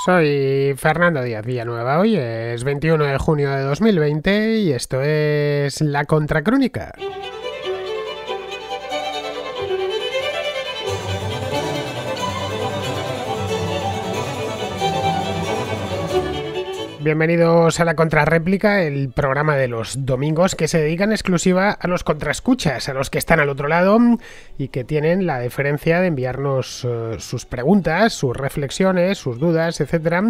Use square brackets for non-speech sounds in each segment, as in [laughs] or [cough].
Soy Fernando Díaz Villanueva, hoy es 21 de junio de 2020 y esto es La Contracrónica. Bienvenidos a la Contrarréplica, el programa de los domingos que se dedican exclusiva a los contraescuchas, a los que están al otro lado y que tienen la deferencia de enviarnos eh, sus preguntas, sus reflexiones, sus dudas, etcétera,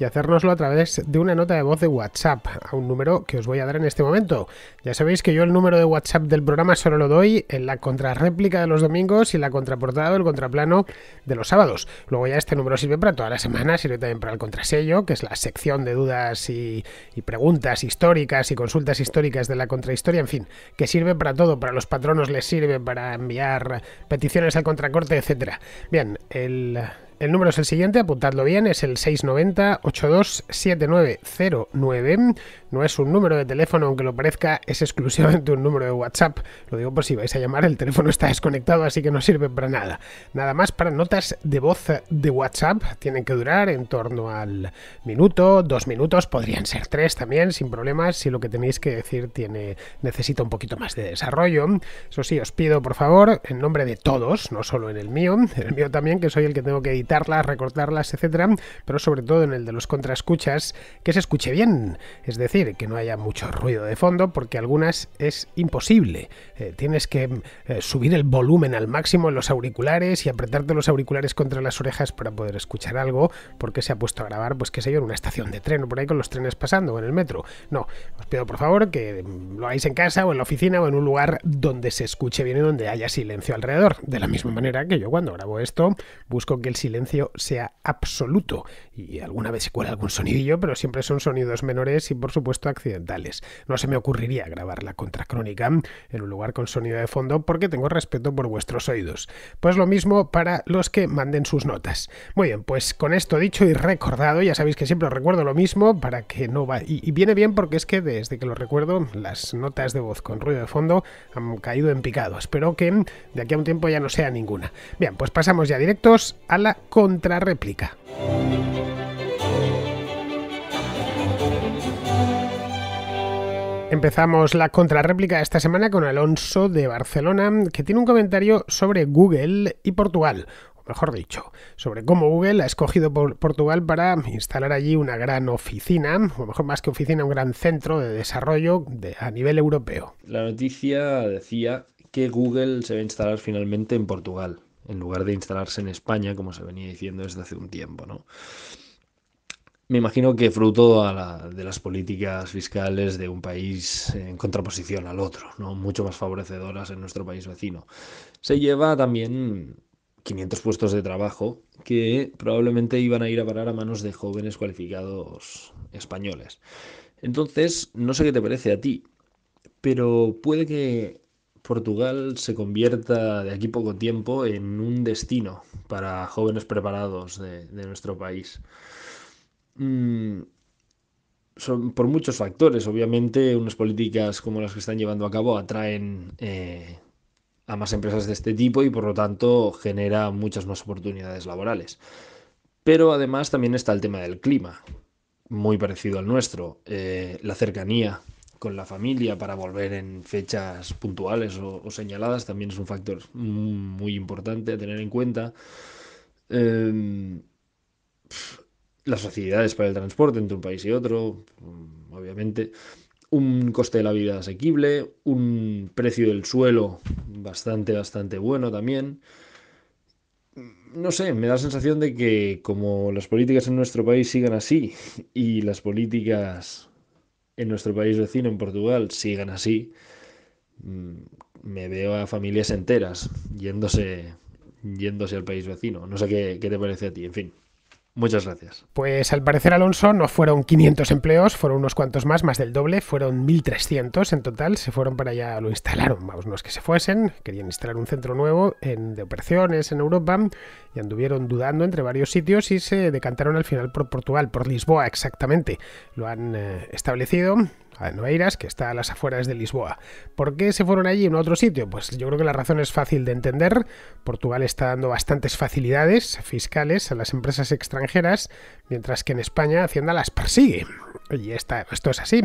y hacérnoslo a través de una nota de voz de WhatsApp, a un número que os voy a dar en este momento. Ya sabéis que yo el número de WhatsApp del programa solo lo doy en la Contrarréplica de los domingos y la contraportada o el contraplano de los sábados. Luego ya este número sirve para toda la semana, sirve también para el contrasello, que es la sección de dudas y, preguntas históricas y consultas históricas de la contrahistoria, en fin, que sirve para todo, para los patronos les sirve, para enviar peticiones al contracorte, etcétera. Bien, el el número es el siguiente, apuntadlo bien, es el 690-827909. No es un número de teléfono, aunque lo parezca, es exclusivamente un número de WhatsApp. Lo digo por si vais a llamar, el teléfono está desconectado, así que no sirve para nada. Nada más para notas de voz de WhatsApp, tienen que durar en torno al minuto, dos minutos, podrían ser tres también, sin problemas, si lo que tenéis que decir tiene, necesita un poquito más de desarrollo. Eso sí, os pido por favor, en nombre de todos, no solo en el mío, en el mío también, que soy el que tengo que editarlas, recortarlas, etcétera Pero sobre todo en el de los contraescuchas, que se escuche bien. Es decir, que no haya mucho ruido de fondo, porque algunas es imposible. Eh, tienes que eh, subir el volumen al máximo en los auriculares y apretarte los auriculares contra las orejas para poder escuchar algo, porque se ha puesto a grabar, pues qué sé yo, en una estación de tren o por ahí con los trenes pasando o en el metro. No, os pido por favor que lo hagáis en casa o en la oficina o en un lugar donde se escuche bien y donde haya silencio alrededor. De la misma manera que yo cuando grabo esto busco que el silencio silencio sea absoluto. Y alguna vez se cuela algún sonidillo, pero siempre son sonidos menores y por supuesto accidentales. No se me ocurriría grabar la contracrónica en un lugar con sonido de fondo porque tengo respeto por vuestros oídos. Pues lo mismo para los que manden sus notas. Muy bien, pues con esto dicho y recordado, ya sabéis que siempre os recuerdo lo mismo para que no va... Y, y viene bien porque es que desde que lo recuerdo, las notas de voz con ruido de fondo han caído en picado. Espero que de aquí a un tiempo ya no sea ninguna. Bien, pues pasamos ya directos a la contrarréplica. Empezamos la contrarréplica esta semana con Alonso de Barcelona, que tiene un comentario sobre Google y Portugal, o mejor dicho, sobre cómo Google ha escogido Portugal para instalar allí una gran oficina, o mejor más que oficina, un gran centro de desarrollo a nivel europeo. La noticia decía que Google se va a instalar finalmente en Portugal en lugar de instalarse en España, como se venía diciendo desde hace un tiempo, ¿no? Me imagino que fruto de las políticas fiscales de un país en contraposición al otro, ¿no? mucho más favorecedoras en nuestro país vecino. Se lleva también 500 puestos de trabajo que probablemente iban a ir a parar a manos de jóvenes cualificados españoles. Entonces, no sé qué te parece a ti, pero puede que Portugal se convierta de aquí poco tiempo en un destino para jóvenes preparados de, nuestro país. Mm, son por muchos factores. Obviamente, unas políticas como las que están llevando a cabo atraen eh, a más empresas de este tipo y por lo tanto genera muchas más oportunidades laborales. Pero además también está el tema del clima, muy parecido al nuestro, eh, la cercanía con la familia para volver en fechas puntuales o, señaladas también es un factor muy importante a tener en cuenta. Em, las facilidades para el transporte entre un país y otro, mm, obviamente. Un coste de la vida asequible, un precio del suelo bastante, bastante bueno también mm, no sé, me da la sensación de que como las políticas en nuestro país sigan así [laughs] y las políticas en nuestro país vecino, en Portugal, sigan así, mm, me veo a familias enteras yéndose, yéndose al país vecino. No sé qué, qué te parece a ti, en fin. Muchas gracias. Pues al parecer, Alonso, no fueron 500 empleos, fueron unos cuantos más, más del doble, fueron 1.300 en total, se fueron para allá, lo instalaron, vamos, no es que se fuesen, querían instalar un centro nuevo en, de operaciones en Europa y anduvieron dudando entre varios sitios y se decantaron al final por Portugal, por Lisboa exactamente. Lo han eh, establecido, a Noeiras, que está a las afueras de Lisboa. ¿Por qué se fueron allí en otro sitio? Pues yo creo que la razón es fácil de entender. Portugal está dando bastantes facilidades fiscales a las empresas extranjeras, mientras que en España Hacienda las persigue. Y está, esto es así.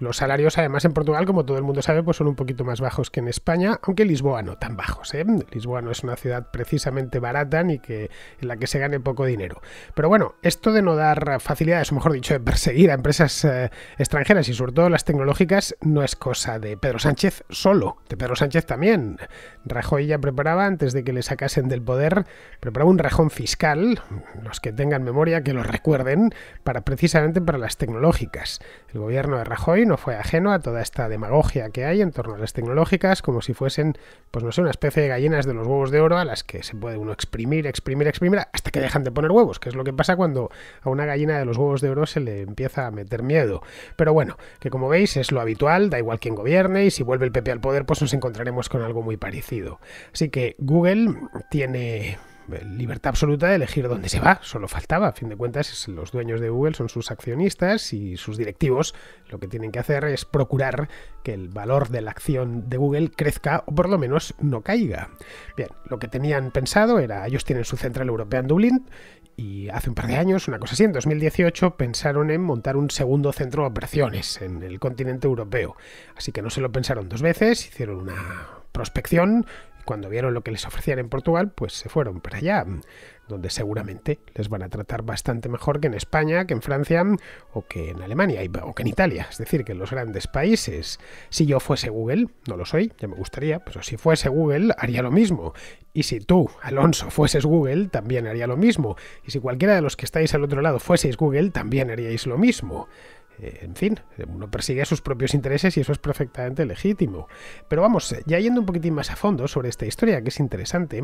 Los salarios, además, en Portugal, como todo el mundo sabe, pues son un poquito más bajos que en España, aunque Lisboa no tan bajos. ¿eh? Lisboa no es una ciudad precisamente barata ni que, en la que se gane poco dinero. Pero bueno, esto de no dar facilidades, o mejor dicho, de perseguir a empresas eh, extranjeras y sobre todo las tecnológicas no es cosa de Pedro Sánchez solo, de Pedro Sánchez también. Rajoy ya preparaba, antes de que le sacasen del poder, preparaba un rajón fiscal, los que tengan memoria que lo recuerden, para precisamente para las tecnológicas. El gobierno de Rajoy no fue ajeno a toda esta demagogia que hay en torno a las tecnológicas, como si fuesen, pues no sé, una especie de gallinas de los huevos de oro a las que se puede uno exprimir, exprimir, exprimir, hasta que dejan de poner huevos, que es lo que pasa cuando a una gallina de los huevos de oro se le empieza a meter miedo. Pero bueno, que como veis, es lo habitual, da igual quién gobierne, y si vuelve el PP al poder, pues nos encontraremos con algo muy parecido. Así que Google tiene libertad absoluta de elegir dónde se va, solo faltaba. A fin de cuentas, los dueños de Google son sus accionistas y sus directivos lo que tienen que hacer es procurar que el valor de la acción de Google crezca o por lo menos no caiga. Bien, lo que tenían pensado era, ellos tienen su central europea en Dublín y hace un par de años, una cosa así, en 2018 pensaron en montar un segundo centro de operaciones en el continente europeo. Así que no se lo pensaron dos veces, hicieron una prospección cuando vieron lo que les ofrecían en Portugal, pues se fueron para allá, donde seguramente les van a tratar bastante mejor que en España, que en Francia o que en Alemania o que en Italia, es decir, que en los grandes países. Si yo fuese Google, no lo soy, ya me gustaría, pero si fuese Google haría lo mismo. Y si tú, Alonso, fueses Google, también haría lo mismo. Y si cualquiera de los que estáis al otro lado fueseis Google, también haríais lo mismo. Eh, en fin, uno persigue sus propios intereses y eso es perfectamente legítimo. Pero vamos, ya yendo un poquitín más a fondo sobre esta historia, que es interesante,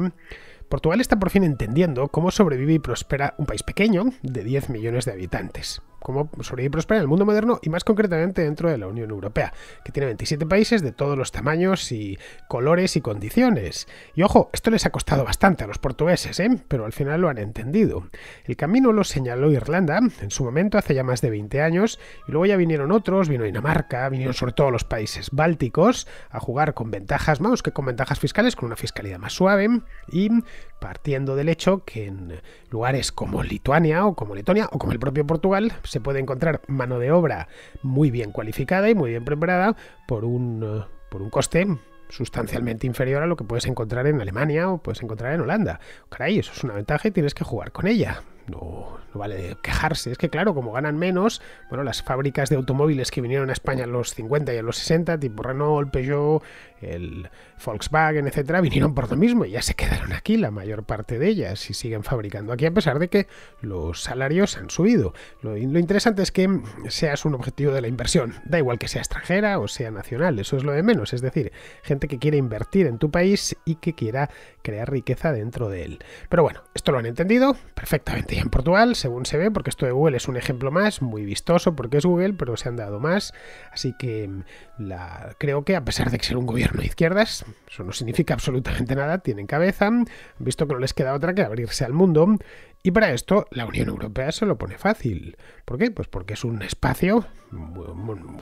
Portugal está por fin entendiendo cómo sobrevive y prospera un país pequeño de 10 millones de habitantes cómo sobrevivir y prosperar en el mundo moderno y más concretamente dentro de la Unión Europea, que tiene 27 países de todos los tamaños y colores y condiciones. Y ojo, esto les ha costado bastante a los portugueses, ¿eh? pero al final lo han entendido. El camino lo señaló Irlanda en su momento hace ya más de 20 años y luego ya vinieron otros, vino Dinamarca, vinieron sobre todo los países bálticos a jugar con ventajas, más que con ventajas fiscales, con una fiscalidad más suave y partiendo del hecho que en lugares como Lituania o como Letonia o como el propio Portugal se puede encontrar mano de obra muy bien cualificada y muy bien preparada por un, eh, por un coste sustancialmente inferior a lo que puedes encontrar en Alemania o puedes encontrar en Holanda. Caray, eso es una ventaja y tienes que jugar con ella no, vale quejarse. Es que claro, como ganan menos, bueno, las fábricas de automóviles que vinieron a España en los 50 y en los 60, tipo Renault, Peugeot, el Volkswagen, etcétera, vinieron por lo mismo y ya se quedaron aquí la mayor parte de ellas y siguen fabricando aquí a pesar de que los salarios han subido. Lo, lo interesante es que seas un objetivo de la inversión, da igual que sea extranjera o sea nacional, eso es lo de menos, es decir, gente que quiere invertir en tu país y que quiera crear riqueza dentro de él. Pero bueno, esto lo han entendido perfectamente en Portugal, según se ve, porque esto de Google es un ejemplo más, muy vistoso porque es Google, pero se han dado más. Así que mm, creo que a pesar de que ser un gobierno de izquierdas, eso no significa absolutamente nada, tienen cabeza, han visto que no les queda otra que abrirse al mundo. Y para esto la Unión Europea se lo pone fácil. ¿Por qué? Pues porque es un espacio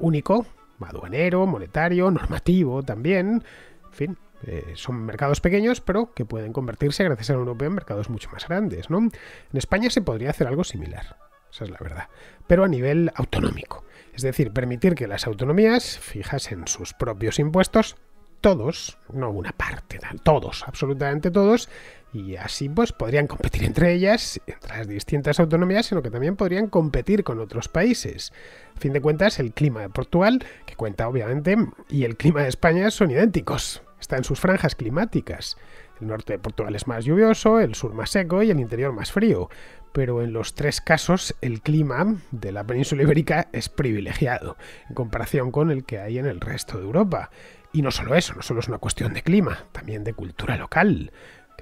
único, aduanero, monetario, normativo también. En fin, eh, son mercados pequeños, pero que pueden convertirse, gracias a la Unión Europea, en mercados mucho más grandes. ¿no? En España se podría hacer algo similar, esa es la verdad, pero a nivel autonómico. Es decir, permitir que las autonomías fijasen sus propios impuestos, todos, no una parte, todos, absolutamente todos, y así pues podrían competir entre ellas, entre las distintas autonomías, sino que también podrían competir con otros países. A fin de cuentas, el clima de Portugal, que cuenta obviamente, y el clima de España son idénticos Está en sus franjas climáticas. El norte de Portugal es más lluvioso, el sur más seco y el interior más frío, pero en los tres casos el clima de la península ibérica es privilegiado en comparación con el que hay en el resto de Europa. Y no solo eso, no solo es una cuestión de clima, también de cultura local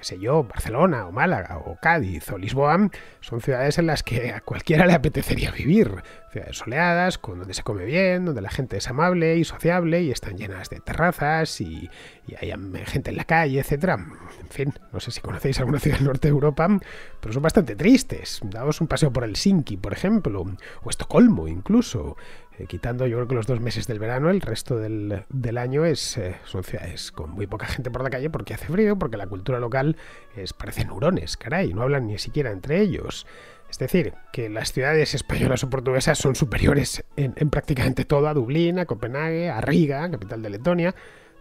sé yo, Barcelona o Málaga o Cádiz o Lisboa, son ciudades en las que a cualquiera le apetecería vivir. Ciudades soleadas, con donde se come bien, donde la gente es amable y sociable y están llenas de terrazas y, hay gente en la calle, etc. En fin, no sé si conocéis alguna ciudad del norte de Europa, pero son bastante tristes. damos un paseo por Helsinki, por ejemplo, o Estocolmo incluso. Eh, quitando yo creo que los dos meses del verano, el resto del, año es, eh, son ciudades con muy poca gente por la calle porque hace frío, porque la cultura local es, parece neurones, caray, no hablan ni siquiera entre ellos. Es decir, que las ciudades españolas o portuguesas son superiores en, prácticamente todo a Dublín, a Copenhague, a Riga, capital de Letonia,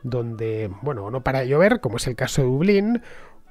donde, bueno, no para de llover, como es el caso de Dublín,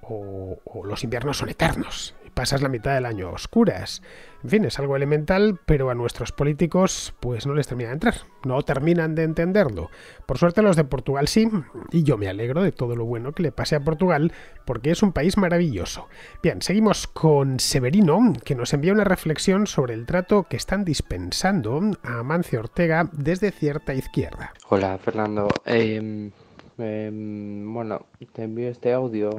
o, los inviernos son eternos pasas la mitad del año oscuras. En fin, es algo elemental, pero a nuestros políticos pues no les termina de entrar, no terminan de entenderlo. Por suerte los de Portugal sí, y yo me alegro de todo lo bueno que le pase a Portugal, porque es un país maravilloso. Bien, seguimos con Severino, que nos envía una reflexión sobre el trato que están dispensando a Amancio Ortega desde cierta izquierda. Hola, Fernando. Em, em, bueno, te envío este audio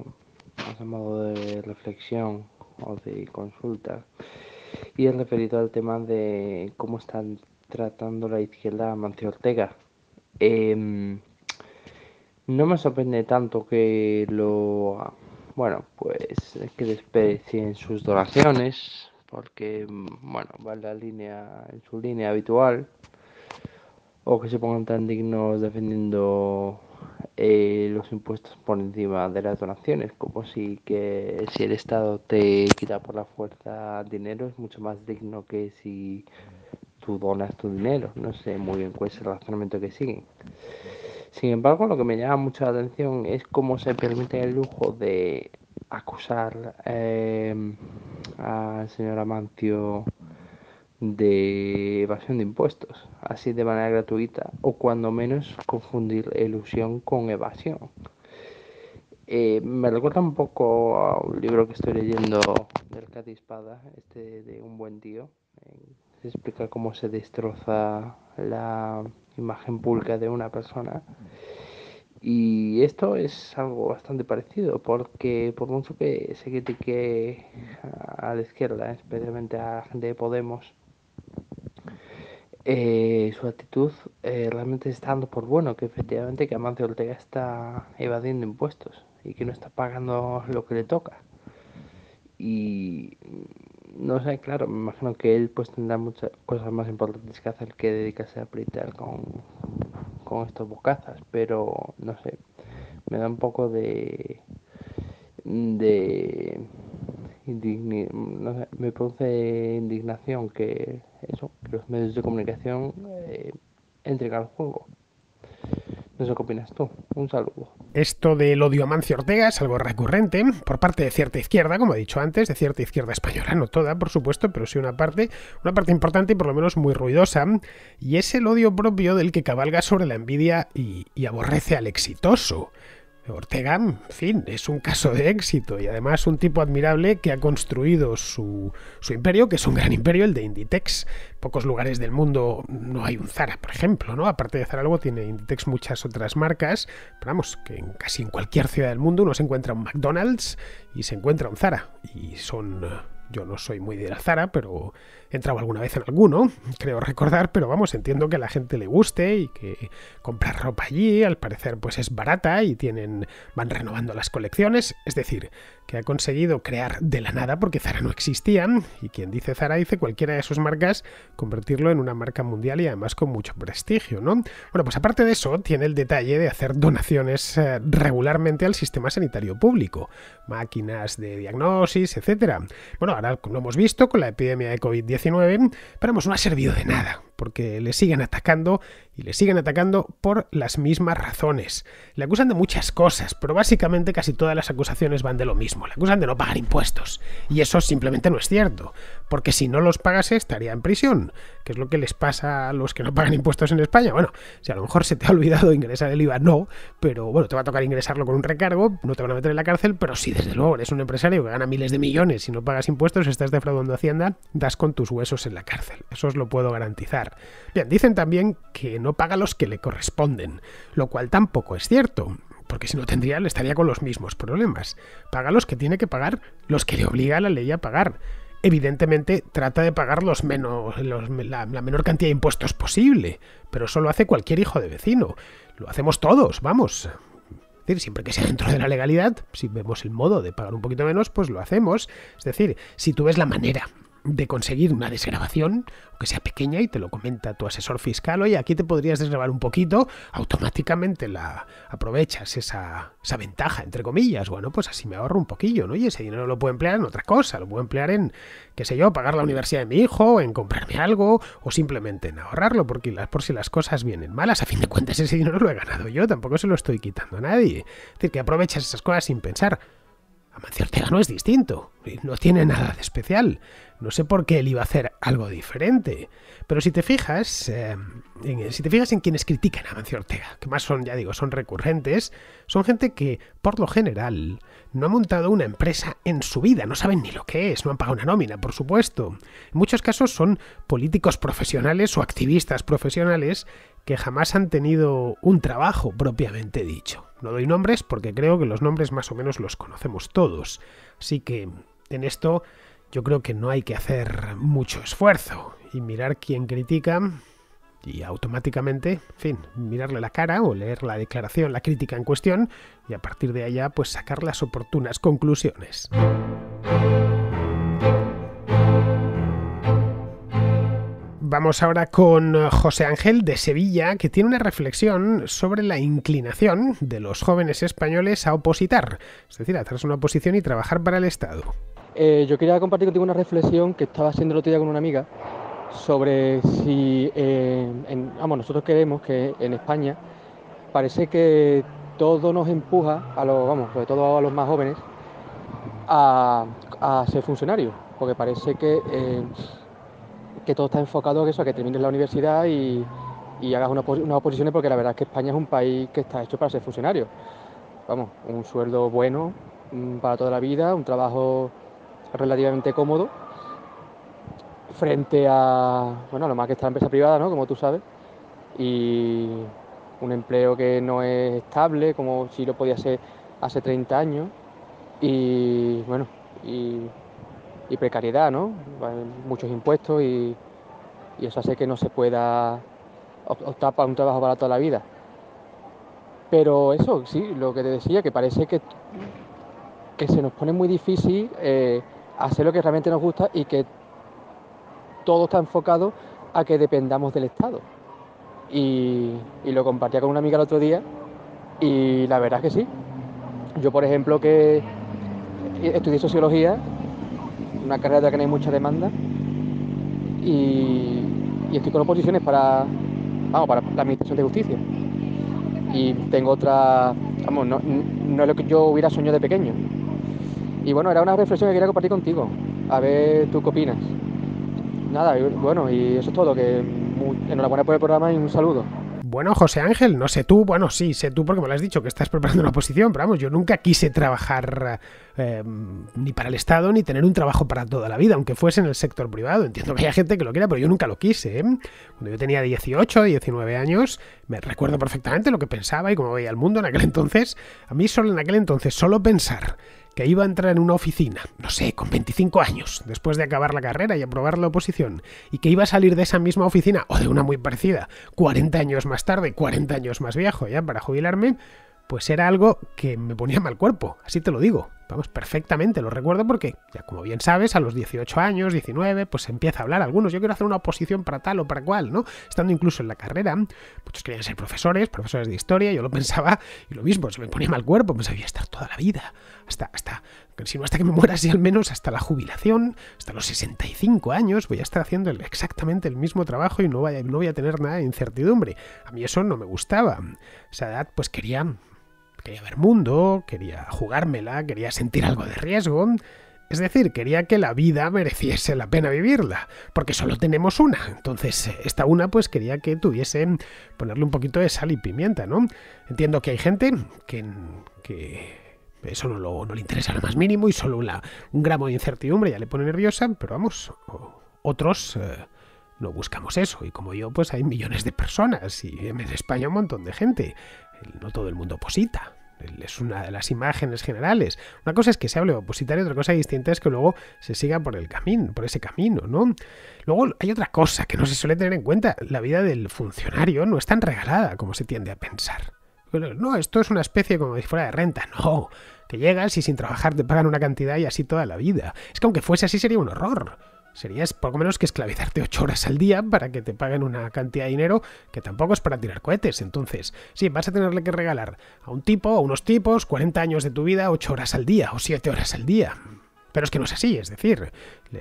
a modo de reflexión o de consulta y es referido al tema de cómo están tratando la izquierda a Mancio Ortega. Em, no me sorprende tanto que lo bueno pues que desprecien sus donaciones porque bueno va la línea en su línea habitual o que se pongan tan dignos defendiendo eh, los impuestos por encima de las donaciones, como si que si el Estado te quita por la fuerza dinero es mucho más digno que si tú donas tu dinero. No sé muy bien cuál es el razonamiento que siguen. Sin embargo, lo que me llama mucho la atención es cómo se permite el lujo de acusar eh, al señor Amancio de evasión de impuestos, así de manera gratuita, o cuando menos confundir ilusión con evasión. Eh, me recuerda un poco a un libro que estoy leyendo del Catispada, este de un buen tío. se explica cómo se destroza la imagen pública de una persona. Y esto es algo bastante parecido, porque por mucho que se critique a la izquierda, especialmente a la gente de Podemos, eh, su actitud eh, realmente está dando por bueno que efectivamente que Amancio Ortega está evadiendo impuestos y que no está pagando lo que le toca. Y mm, no sé, claro, me imagino que él pues tendrá muchas cosas más importantes que hacer que dedicarse a apretar con, con estos bocazas, pero no sé, me da un poco de de Mm, me produce indignación que eso, los medios de comunicación eh, entren al juego. No sé qué opinas tú. Un saludo. Esto del odio a Mancio Ortega es algo recurrente por parte de cierta izquierda, como he dicho antes, de cierta izquierda española, no toda, por supuesto, pero sí una parte, una parte importante y por lo menos muy ruidosa, y es el odio propio del que cabalga sobre la envidia y aborrece al exitoso. Ortega, en fin, es un caso de éxito y además un tipo admirable que ha construido su, imperio, que es un gran imperio, el de Inditex. Pocos lugares del mundo no hay un Zara, por ejemplo, ¿no? Aparte de Zara, luego tiene Inditex muchas otras marcas, pero vamos, que en casi en cualquier ciudad del mundo uno se encuentra un McDonald's y se encuentra un Zara. Y son... Yo no soy muy de la Zara, pero Entraba alguna vez en alguno, creo recordar, pero vamos, entiendo que a la gente le guste y que comprar ropa allí, al parecer, pues es barata y tienen, van renovando las colecciones. Es decir, que ha conseguido crear de la nada porque Zara no existía y quien dice Zara dice cualquiera de sus marcas, convertirlo en una marca mundial y además con mucho prestigio, ¿no? Bueno, pues aparte de eso, tiene el detalle de hacer donaciones eh, regularmente al sistema sanitario público, máquinas de diagnosis, etcétera. Bueno, ahora lo hemos visto con la epidemia de COVID-19 19, pero no ha servido de nada porque le siguen atacando y le siguen atacando por las mismas razones. Le acusan de muchas cosas, pero básicamente casi todas las acusaciones van de lo mismo. Le acusan de no pagar impuestos. Y eso simplemente no es cierto, porque si no los pagase estaría en prisión, que es lo que les pasa a los que no pagan impuestos en España. Bueno, si a lo mejor se te ha olvidado ingresar el IVA, no, pero bueno, te va a tocar ingresarlo con un recargo, no te van a meter en la cárcel, pero si desde luego eres un empresario que gana miles de millones y no pagas impuestos, estás defraudando Hacienda, das con tus huesos en la cárcel. Eso os lo puedo garantizar. Bien, dicen también que no paga los que le corresponden, lo cual tampoco es cierto, porque si no tendría, le estaría con los mismos problemas. Paga los que tiene que pagar, los que le obliga la ley a pagar. Evidentemente trata de pagar los menos, la, menor cantidad de impuestos posible, pero eso lo hace cualquier hijo de vecino. Lo hacemos todos, vamos decir siempre que sea dentro de la legalidad, si vemos el modo de pagar un poquito menos, pues lo hacemos. Es decir, si tú ves la manera de conseguir una desgrabación, que sea pequeña, y te lo comenta tu asesor fiscal, oye, aquí te podrías desgrabar un poquito, automáticamente la aprovechas esa, esa ventaja, entre comillas, bueno, pues así me ahorro un poquillo, ¿no? Y ese dinero lo puedo emplear en otra cosa, lo puedo emplear en, qué sé yo, pagar la universidad de mi hijo, en comprarme algo, o simplemente en ahorrarlo, porque las, por si las cosas vienen malas, a fin de cuentas ese dinero lo he ganado yo, tampoco se lo estoy quitando a nadie. Es decir, que aprovechas esas cosas sin pensar. Amancio Ortega no es distinto, no tiene nada de especial. No sé por qué él iba a hacer algo diferente. Pero si te fijas, eh, en, si te fijas en quienes critican a Mancio Ortega, que más son, ya digo, son recurrentes, son gente que, por lo general, no ha montado una empresa en su vida, no saben ni lo que es, no han pagado una nómina, por supuesto. En muchos casos son políticos profesionales o activistas profesionales que jamás han tenido un trabajo propiamente dicho. No doy nombres porque creo que los nombres más o menos los conocemos todos. Así que en esto yo creo que no hay que hacer mucho esfuerzo y mirar quién critica y automáticamente, en fin, mirarle la cara o leer la declaración, la crítica en cuestión y a partir de allá pues sacar las oportunas conclusiones. Vamos ahora con José Ángel de Sevilla, que tiene una reflexión sobre la inclinación de los jóvenes españoles a opositar, es decir, a hacerse una oposición y trabajar para el Estado. Eh, yo quería compartir contigo una reflexión que estaba haciendo el otro con una amiga sobre si, eh, nosotros creemos que en España parece que todo nos empuja, a los, vamos, sobre todo a los más jóvenes, a, ser funcionarios, porque parece que, eh, que todo está enfocado a eso, a que termines la universidad y, hagas unas una oposiciones, porque la verdad es que España es un país que está hecho para ser funcionario. Vamos, un sueldo bueno mm, para toda la vida, un trabajo relativamente cómodo frente a, bueno, lo más que está la empresa privada, ¿no? Como tú sabes, y un empleo que no es estable, como si lo podía ser hace 30 años, y bueno, y, precariedad, ¿no? Muchos impuestos y, y eso hace que no se pueda optar para un trabajo para toda la vida. Pero eso, sí, lo que te decía, que parece que, que se nos pone muy difícil eh, hacer lo que realmente nos gusta y que todo está enfocado a que dependamos del Estado. Y, lo compartía con una amiga el otro día y la verdad es que sí. Yo, por ejemplo, que estudié sociología, una carrera de la que no hay mucha demanda, y, estoy con oposiciones para, para la Administración de Justicia. Y tengo otra, vamos, no, no es lo que yo hubiera soñado de pequeño, y bueno, era una reflexión que quería compartir contigo. A ver tú qué opinas. Nada, bueno, y eso es todo. Que enhorabuena por el programa y un saludo. Bueno, José Ángel, no sé tú, bueno, sí, sé tú porque me lo has dicho, que estás preparando una posición, pero vamos, yo nunca quise trabajar eh, ni para el Estado ni tener un trabajo para toda la vida, aunque fuese en el sector privado. Entiendo que haya gente que lo quiera, pero yo nunca lo quise. ¿eh? Cuando yo tenía 18, 19 años, me recuerdo perfectamente lo que pensaba y cómo veía el mundo en aquel [laughs] entonces. A mí solo en aquel entonces, solo pensar que iba a entrar en una oficina, no sé, con 25 años, después de acabar la carrera y aprobar la oposición, y que iba a salir de esa misma oficina, o de una muy parecida, 40 años más tarde, 40 años más viejo, ya para jubilarme, pues era algo que me ponía mal cuerpo, así te lo digo vamos, perfectamente, lo recuerdo porque, ya como bien sabes, a los 18 años, 19, pues empieza a hablar algunos, yo quiero hacer una oposición para tal o para cual, ¿no? Estando incluso en la carrera, muchos querían ser profesores, profesores de historia, yo lo pensaba, y lo mismo, se me ponía mal cuerpo, me pues sabía estar toda la vida, hasta, hasta, si no hasta que me muera, si al menos hasta la jubilación, hasta los 65 años, voy a estar haciendo exactamente el mismo trabajo y no, vaya, no voy a tener nada de incertidumbre. A mí eso no me gustaba. esa edad, pues quería Quería ver mundo, quería jugármela, quería sentir algo de riesgo. Es decir, quería que la vida mereciese la pena vivirla, porque solo tenemos una. Entonces, eh, esta una pues quería que tuviese ponerle un poquito de sal y pimienta, ¿no? Entiendo que hay gente que, que eso no, le interesa lo más mínimo y solo un gramo de incertidumbre ya le pone nerviosa, pero vamos, otros eh, no buscamos eso. Y como yo, pues hay millones de personas y en España un montón de gente. No todo el mundo posita es una de las imágenes generales. Una cosa es que se hable de otra cosa distinta es que luego se siga por el camino, por ese camino, ¿no? Luego hay otra cosa que no se suele tener en cuenta, la vida del funcionario no es tan regalada como se tiende a pensar. No, esto es una especie como si fuera de renta, no, que llegas y sin trabajar te pagan una cantidad y así toda la vida. Es que aunque fuese así sería un horror sería poco menos que esclavizarte ocho horas al día para que te paguen una cantidad de dinero que tampoco es para tirar cohetes. Entonces, sí, vas a tenerle que regalar a un tipo, a unos tipos, 40 años de tu vida, ocho horas al día o siete horas al día. Pero es que no es así, es decir,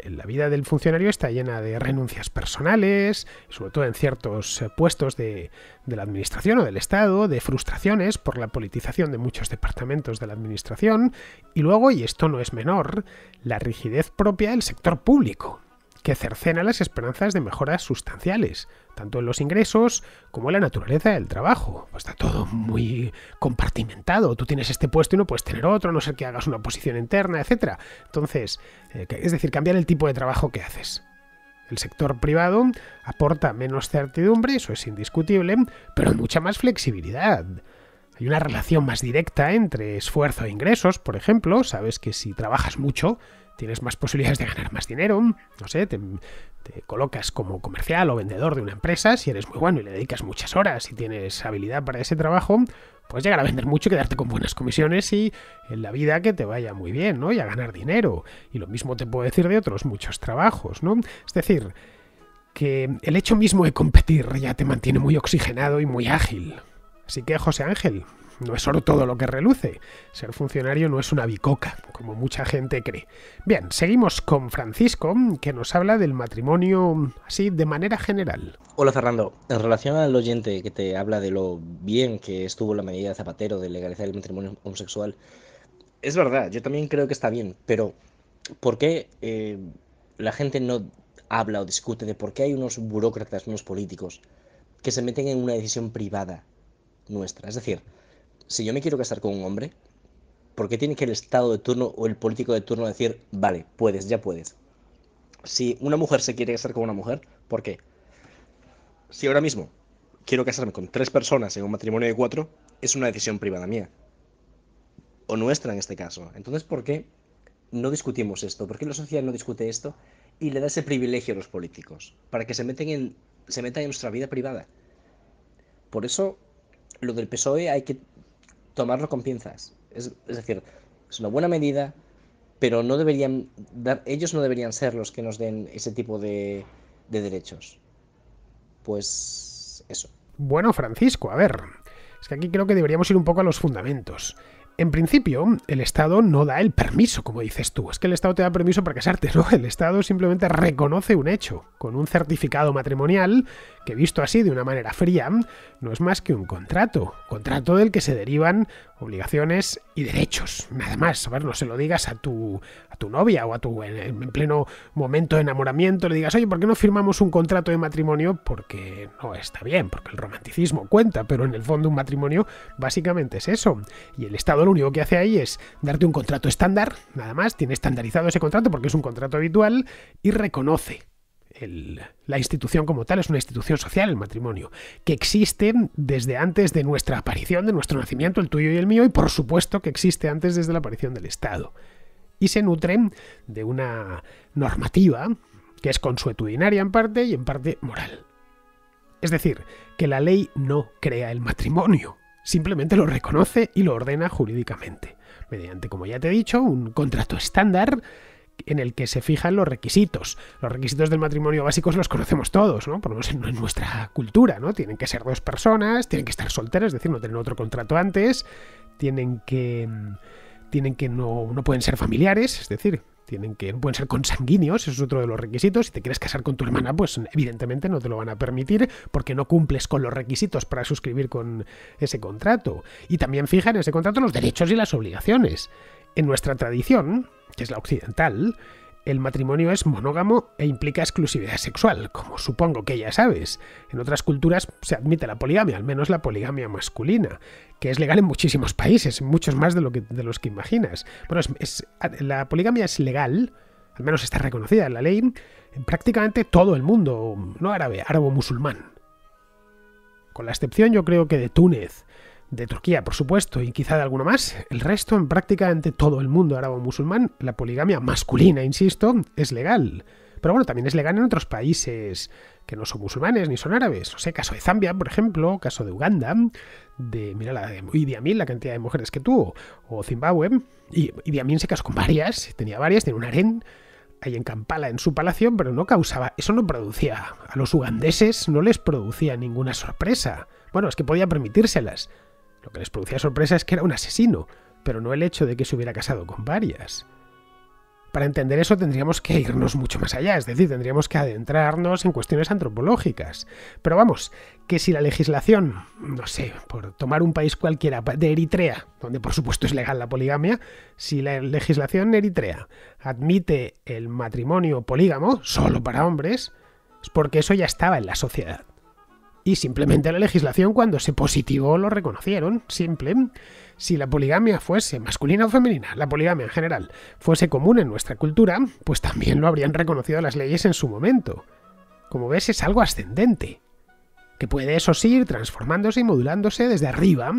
la vida del funcionario está llena de renuncias personales, sobre todo en ciertos eh, puestos de, la administración o del Estado, de frustraciones por la politización de muchos departamentos de la administración, y luego, y esto no es menor, la rigidez propia del sector público que cercena las esperanzas de mejoras sustanciales, tanto en los ingresos como en la naturaleza del trabajo. Pues está todo muy compartimentado. Tú tienes este puesto y no puedes tener otro, no ser que hagas una posición interna, etc. Entonces, eh, es decir, cambiar el tipo de trabajo que haces. El sector privado aporta menos certidumbre, eso es indiscutible, pero mucha más flexibilidad. Hay una relación más directa entre esfuerzo e ingresos, por ejemplo, sabes que si trabajas mucho, tienes más posibilidades de ganar más dinero, no sé, te, colocas como comercial o vendedor de una empresa, si eres muy bueno y le dedicas muchas horas y tienes habilidad para ese trabajo, puedes llegar a vender mucho y quedarte con buenas comisiones y en la vida que te vaya muy bien, ¿no? Y a ganar dinero. Y lo mismo te puedo decir de otros muchos trabajos, ¿no? Es decir, que el hecho mismo de competir ya te mantiene muy oxigenado y muy ágil. Así que, José Ángel, no es oro todo lo que reluce. Ser funcionario no es una bicoca, como mucha gente cree. Bien, seguimos con Francisco, que nos habla del matrimonio así de manera general. Hola Fernando, en relación al oyente que te habla de lo bien que estuvo la medida de Zapatero de legalizar el matrimonio homosexual, es verdad, yo también creo que está bien, pero ¿por qué eh, la gente no habla o discute de por qué hay unos burócratas, unos políticos que se meten en una decisión privada nuestra? Es decir, si yo me quiero casar con un hombre, ¿por qué tiene que el Estado de turno o el político de turno decir, vale, puedes, ya puedes? Si una mujer se quiere casar con una mujer, ¿por qué? Si ahora mismo quiero casarme con tres personas en un matrimonio de cuatro, es una decisión privada mía. O nuestra en este caso. Entonces, ¿por qué no discutimos esto? ¿Por qué la sociedad no discute esto y le da ese privilegio a los políticos? Para que se, meten en, se metan en nuestra vida privada. Por eso, lo del PSOE hay que tomarlo con pinzas. Es, decir, es una buena medida, pero no deberían dar, ellos no deberían ser los que nos den ese tipo de, de derechos. Pues eso. Bueno, Francisco, a ver, es que aquí creo que deberíamos ir un poco a los fundamentos. En principio, el Estado no da el permiso, como dices tú. Es que el Estado te da permiso para casarte, ¿no? El Estado simplemente reconoce un hecho, con un certificado matrimonial, que visto así de una manera fría, no es más que un contrato. Contrato del que se derivan obligaciones y derechos. Nada más. A ver, no se lo digas a tu, a tu novia o a tu en, pleno momento de enamoramiento, le digas, oye, ¿por qué no firmamos un contrato de matrimonio? Porque no está bien, porque el romanticismo cuenta, pero en el fondo un matrimonio básicamente es eso. Y el Estado lo único que hace ahí es darte un contrato estándar, nada más, tiene estandarizado ese contrato porque es un contrato habitual y reconoce la institución como tal es una institución social, el matrimonio, que existe desde antes de nuestra aparición, de nuestro nacimiento, el tuyo y el mío, y por supuesto que existe antes desde la aparición del Estado. Y se nutren de una normativa que es consuetudinaria en parte y en parte moral. Es decir, que la ley no crea el matrimonio, simplemente lo reconoce y lo ordena jurídicamente, mediante, como ya te he dicho, un contrato estándar en el que se fijan los requisitos. Los requisitos del matrimonio básicos los conocemos todos, ¿no? Por lo menos en nuestra cultura, ¿no? Tienen que ser dos personas, tienen que estar solteras, es decir, no tener otro contrato antes, tienen que mm, tienen que no, no pueden ser familiares, es decir, tienen que pueden ser consanguíneos, eso es otro de los requisitos. Si te quieres casar con tu hermana, pues evidentemente no te lo van a permitir porque no cumples con los requisitos para suscribir con ese contrato. Y también fija en ese contrato los derechos y las obligaciones. En nuestra tradición, que es la occidental, el matrimonio es monógamo e implica exclusividad sexual, como supongo que ya sabes. En otras culturas se admite la poligamia, al menos la poligamia masculina, que es legal en muchísimos países, muchos más de, lo de los que imaginas. Bueno, es, la poligamia es legal, al menos está reconocida en la ley, en prácticamente todo el mundo, no árabe, árabe musulmán. Con la excepción yo creo que de Túnez, de Turquía, por supuesto, y quizá de alguno más. El resto, en prácticamente todo el mundo árabe musulmán, la poligamia masculina, insisto, es legal. Pero bueno, también es legal en otros países que no son musulmanes ni son árabes. O sea, caso de Zambia, por ejemplo, caso de Uganda, de, mira, la de Idi Amin, la cantidad de mujeres que tuvo, o Zimbabue. Y Idi Amin se casó con varias, tenía varias, tenía un harén ahí en Kampala, en su palacio, pero no causaba, eso no producía, a los ugandeses no les producía ninguna sorpresa. Bueno, es que podía permitírselas, lo que les producía sorpresa es que era un asesino, pero no el hecho de que se hubiera casado con varias. Para entender eso tendríamos que irnos mucho más allá, es decir, tendríamos que adentrarnos en cuestiones antropológicas. Pero vamos, que si la legislación, no sé, por tomar un país cualquiera, de Eritrea, donde por supuesto es legal la poligamia, si la legislación eritrea admite el matrimonio polígamo, solo para hombres, es porque eso ya estaba en la sociedad. Y simplemente la legislación cuando se positivó lo reconocieron. Simple. Si la poligamia fuese masculina o femenina, la poligamia en general, fuese común en nuestra cultura, pues también lo habrían reconocido las leyes en su momento. Como ves, es algo ascendente. Que puede, eso sí, ir transformándose y modulándose desde arriba.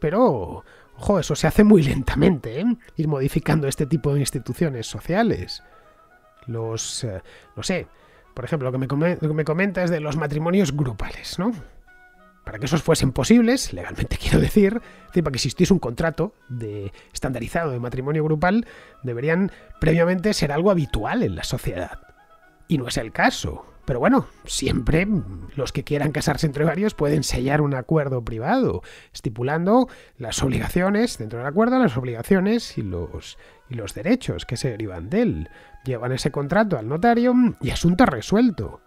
Pero, ojo, eso se hace muy lentamente, ¿eh? ir modificando este tipo de instituciones sociales. Los, eh, no sé, por ejemplo, lo que, me comenta es de los matrimonios grupales, ¿no? Para que esos fuesen posibles, legalmente [laughs] quiero decir, para que existiese un contrato de estandarizado de matrimonio grupal, deberían previamente ser algo habitual en la sociedad. Y no es el caso. Pero bueno, siempre los que quieran casarse entre varios pueden sellar un acuerdo privado, estipulando las obligaciones, dentro del acuerdo, las obligaciones y los, y los derechos que se derivan de él. Llevan ese contrato al notario y asunto resuelto.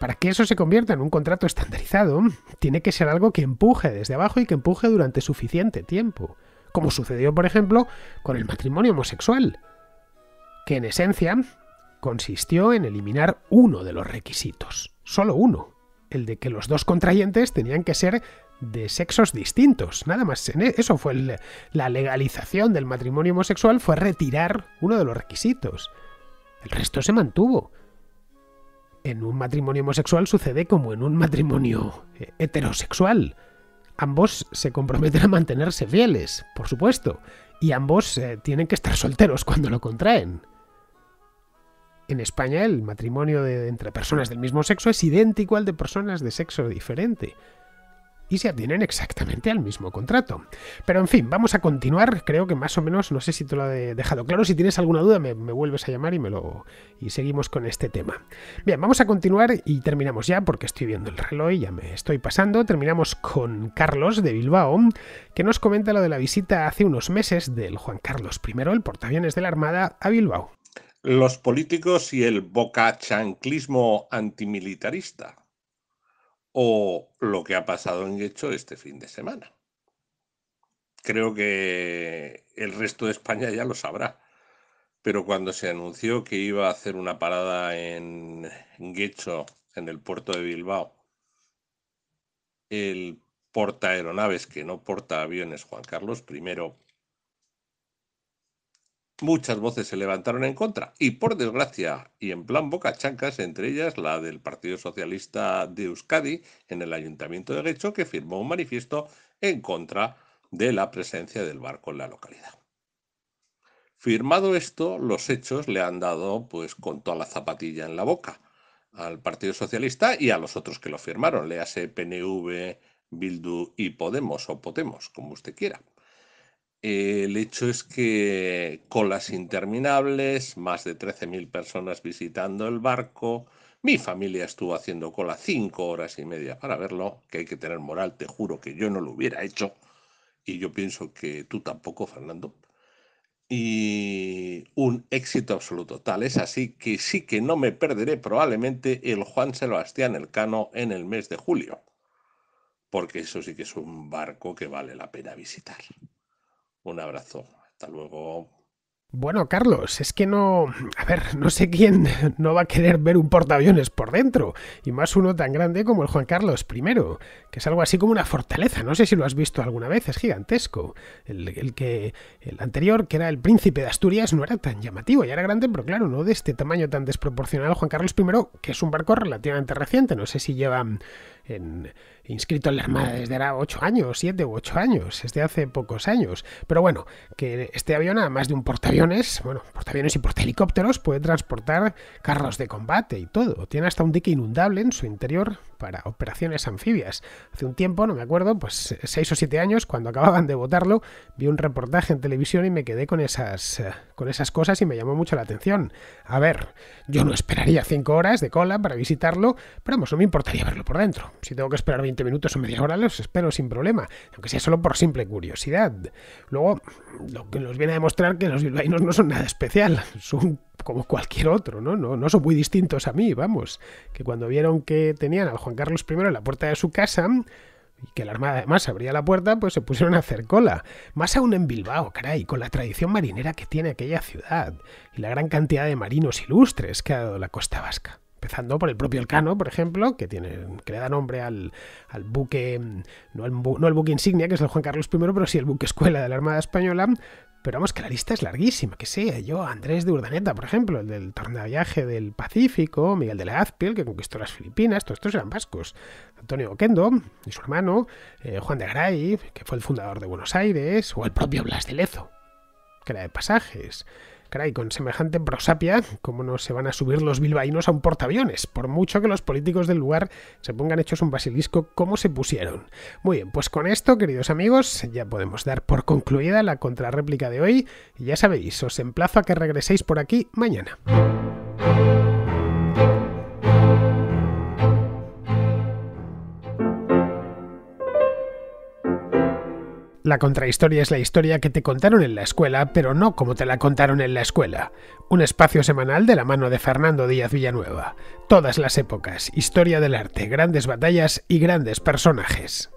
Para que eso se convierta en un contrato estandarizado, tiene que ser algo que empuje desde abajo y que empuje durante suficiente tiempo, como sucedió, por ejemplo, con el matrimonio homosexual, que en esencia consistió en eliminar uno de los requisitos, solo uno, el de que los dos contrayentes tenían que ser de sexos distintos. Nada más, e, eso fue la legalización del matrimonio homosexual, fue retirar uno de los requisitos. El resto se mantuvo. En un matrimonio homosexual sucede como en un matrimonio eh, heterosexual. Ambos se comprometen a mantenerse fieles, por supuesto, y ambos eh, tienen que estar solteros cuando lo contraen. En España el matrimonio entre personas del mismo sexo es idéntico al de personas de sexo diferente y se atienen exactamente al mismo contrato. Pero en fin, vamos a continuar, creo que más o menos, no sé si te lo he dejado claro, si tienes alguna duda me, vuelves a llamar y, me lo, y seguimos con este tema. Bien, vamos a continuar y terminamos ya porque estoy viendo el reloj y ya me estoy pasando. Terminamos con Carlos de Bilbao, que nos comenta lo de la visita hace unos meses del Juan Carlos I, el portaviones de la Armada, a Bilbao. Los políticos y el bocachanclismo antimilitarista o lo que ha pasado en Guecho este fin de semana. Creo que el resto de España ya lo sabrá, pero cuando se anunció que iba a hacer una parada en Guecho, en el puerto de Bilbao, el porta aeronaves que no porta aviones, Juan Carlos I, muchas voces se levantaron en contra y por desgracia y en plan boca chancas, entre ellas la del Partido Socialista de Euskadi en el Ayuntamiento de Guecho que firmó un manifiesto en contra de la presencia del barco en la localidad. Firmado esto, los hechos le han dado pues con toda la zapatilla en la boca al Partido Socialista y a los otros que lo firmaron, le hace PNV, Bildu y Podemos o Podemos, como usted quiera. Eh, el hecho es que colas interminables, más de 13.000 personas visitando el barco, mi familia estuvo haciendo cola cinco horas y media para verlo, que hay que tener moral, te juro que yo no lo hubiera hecho, y yo pienso que tú tampoco, Fernando. Y un éxito absoluto, tal es así que sí que no me perderé probablemente el Juan Sebastián Elcano en el mes de julio, porque eso sí que es un barco que vale la pena visitar. Un abrazo. Hasta luego. Bueno, Carlos, es que no... A ver, no sé quién [laughs] no va a querer ver un portaaviones por dentro, y más uno tan grande como el Juan Carlos I, que es algo así como una fortaleza, no sé si lo has visto alguna vez, es gigantesco. El, que... El anterior, que era el príncipe de Asturias, no era tan llamativo, y era grande, pero claro, no de este tamaño tan desproporcional. Juan Carlos I, que es un barco relativamente reciente, no sé si lleva en inscrito en la Armada desde era 8 años, 7 u 8 años, desde hace pocos años. Pero bueno, que este avión, además de un portaaviones, bueno, portaaviones y portahelicópteros, puede transportar carros de combate y todo. Tiene hasta un dique inundable en su interior para operaciones anfibias. Hace un tiempo, no me acuerdo, pues seis o siete años, cuando acababan de votarlo, vi un reportaje en televisión y me quedé con esas, eh, con esas cosas y me llamó mucho la atención. A ver, yo no esperaría cinco horas de cola para visitarlo, pero vamos, no me importaría verlo por dentro. Si tengo que esperar 20 minutos o media hora, los espero sin problema, aunque sea solo por simple curiosidad. Luego, lo que nos viene a demostrar que los bilbaínos no son nada especial, [laughs] son como cualquier otro, ¿no? No, no son muy distintos a mí, vamos, que cuando vieron que tenían al Juan Carlos I en la puerta de su casa y que la Armada además abría la puerta, pues se pusieron a hacer cola. Más aún en Bilbao, caray, con la tradición marinera que tiene aquella ciudad y la gran cantidad de marinos ilustres que ha dado la costa vasca. Empezando por el propio Elcano, por ejemplo, que, tiene, que le da nombre al, buque, no al, no al buque insignia, que es el Juan Carlos I, pero sí el buque escuela de la Armada Española, pero vamos, que la lista es larguísima, que sea yo, Andrés de Urdaneta, por ejemplo, el del viaje del Pacífico, Miguel de la Azpiel, que conquistó las Filipinas, todos estos eran vascos, Antonio Oquendo y su hermano, eh, Juan de Garay, que fue el fundador de Buenos Aires, o el propio Blas de Lezo, que era de pasajes. Caray, con semejante prosapia, ¿cómo no se van a subir los bilbaínos a un portaaviones? Por mucho que los políticos del lugar se pongan hechos un basilisco, como se pusieron? Muy bien, pues con esto, queridos amigos, ya podemos dar por concluida la contrarréplica de hoy. Y Ya sabéis, os emplazo a que regreséis por aquí mañana. La contrahistoria es la historia que te contaron en la escuela, pero no como te la contaron en la escuela. Un espacio semanal de la mano de Fernando Díaz Villanueva. Todas las épocas, historia del arte, grandes batallas y grandes personajes.